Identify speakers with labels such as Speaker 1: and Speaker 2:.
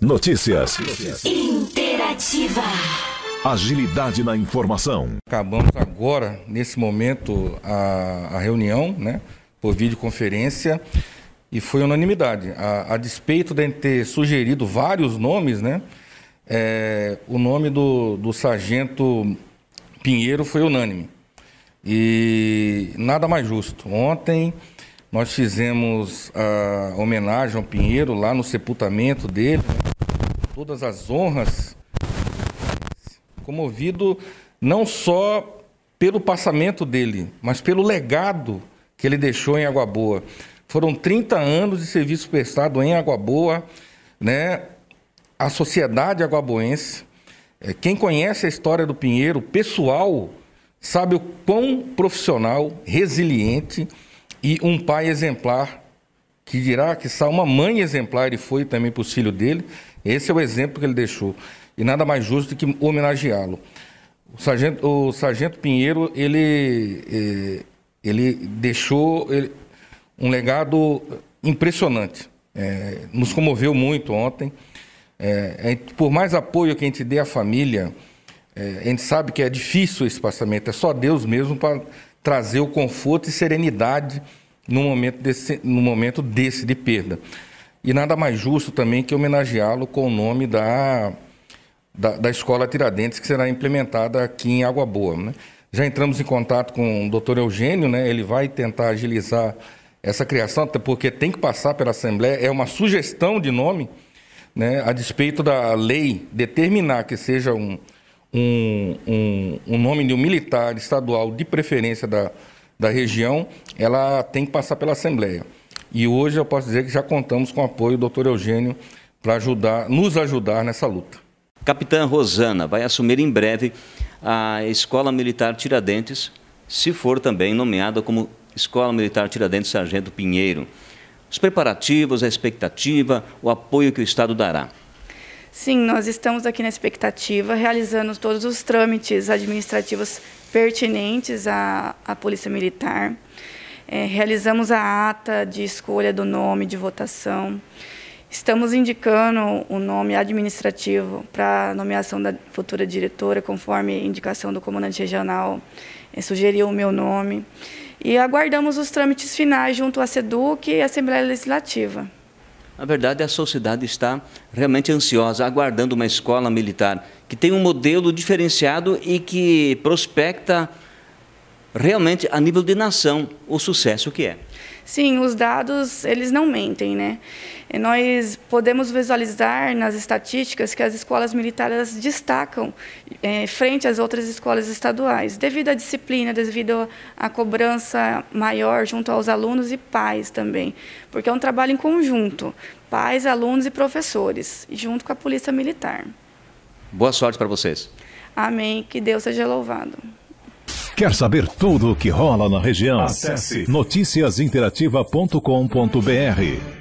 Speaker 1: Notícias.
Speaker 2: Interativa.
Speaker 1: Agilidade na informação. Acabamos agora, nesse momento, a, a reunião, né? Por videoconferência. E foi unanimidade. A, a despeito de ter sugerido vários nomes, né? É, o nome do, do sargento Pinheiro foi unânime. E nada mais justo. Ontem nós fizemos a homenagem ao Pinheiro lá no sepultamento dele. Né? todas as honras, comovido não só pelo passamento dele, mas pelo legado que ele deixou em Água Boa. Foram 30 anos de serviço prestado em Água Boa, né? A sociedade aguaboense. Eh, quem conhece a história do Pinheiro, pessoal, sabe o quão profissional, resiliente e um pai exemplar que dirá que só uma mãe exemplar ele foi também para o filho dele. Esse é o exemplo que ele deixou. E nada mais justo do que homenageá-lo. O sargento, o sargento Pinheiro, ele, eh, ele deixou um legado impressionante. É, nos comoveu muito ontem. É, é, por mais apoio que a gente dê à família, é, a gente sabe que é difícil esse passamento é só Deus mesmo para trazer o conforto e serenidade no momento desse, no momento desse de perda. E nada mais justo também que homenageá-lo com o nome da, da, da, Escola Tiradentes, que será implementada aqui em Água Boa. Né? Já entramos em contato com o doutor Eugênio, né? ele vai tentar agilizar essa criação, porque tem que passar pela Assembleia, é uma sugestão de nome, né? a despeito da lei determinar que seja um, um, um, um nome de um militar estadual, de preferência da, da região, ela tem que passar pela Assembleia. E hoje eu posso dizer que já contamos com o apoio do doutor Eugênio para ajudar,
Speaker 2: nos ajudar nessa luta. Capitã Rosana vai assumir em breve a Escola Militar Tiradentes, se for também nomeada como Escola Militar Tiradentes Sargento Pinheiro. Os preparativos, a expectativa, o apoio que o Estado dará.
Speaker 3: Sim, nós estamos aqui na expectativa, realizando todos os trâmites administrativos pertinentes à, à Polícia Militar. É, realizamos a ata de escolha do nome de votação. Estamos indicando o nome administrativo para a nomeação da futura diretora, conforme indicação do comandante regional é, sugeriu o meu nome. E aguardamos os trâmites finais junto à SEDUC e à Assembleia Legislativa.
Speaker 2: Na verdade, é a sociedade está realmente ansiosa, aguardando uma escola militar que tem um modelo diferenciado e que prospecta realmente, a nível de nação, o sucesso que é.
Speaker 3: Sim, os dados, eles não mentem, né? Nós podemos visualizar nas estatísticas que as escolas militares destacam é, frente às outras escolas estaduais, devido à disciplina, devido à cobrança maior junto aos alunos e pais também, porque é um trabalho em conjunto, pais, alunos e professores, junto com a Polícia Militar.
Speaker 2: Boa sorte para vocês.
Speaker 3: Amém. Que Deus seja louvado.
Speaker 2: Quer saber tudo o que rola na região? Acesse noticiasinterativa.com.br.